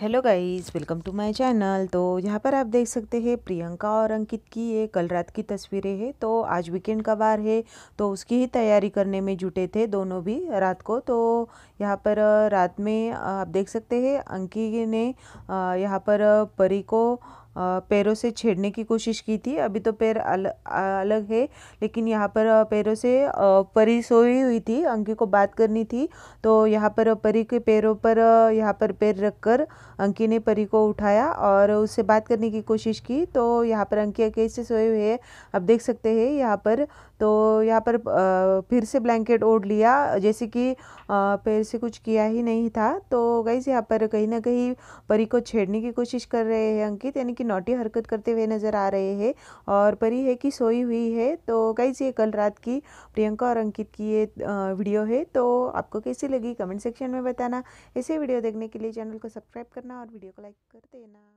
hello guys welcome to my channel तो यहाँ पर आप देख सकते हैं प्रियंका और अंकित की ये कल रात की तस्वीरें हैं तो आज वीकेंड का बार है तो उसकी ही तैयारी करने में जुटे थे दोनों भी रात को तो यहाँ पर रात में आप देख सकते हैं अंकित ने यहाँ पर परी को पैरों से छेड़ने की कोशिश की थी अभी तो पैर अल, अलग है लेकिन यहाँ पर पैरों से परी सोई हुई थी अंकी को बात करनी थी तो यहाँ पर परी के पैरों पर यहाँ पर पैर रखकर अंकी ने परी को उठाया और उससे बात करने की कोशिश की तो यहाँ पर अंकी कैसे सोए हुए है आप देख सकते हैं यहाँ पर तो यहाँ पर फिर से ब्लैंकेट ओढ़ लिया जैसे कि पैर से कुछ किया ही नहीं था तो गई यहाँ पर कहीं ना कहीं परी को छेड़ने की कोशिश कर रहे हैं अंकित यानी कि नोटी हरकत करते हुए नज़र आ रहे हैं और परी है कि सोई हुई है तो गाइज ये कल रात की प्रियंका और अंकित की ये वीडियो है तो आपको कैसी लगी कमेंट सेक्शन में बताना ऐसे वीडियो देखने के लिए चैनल को सब्सक्राइब करना और वीडियो को लाइक कर देना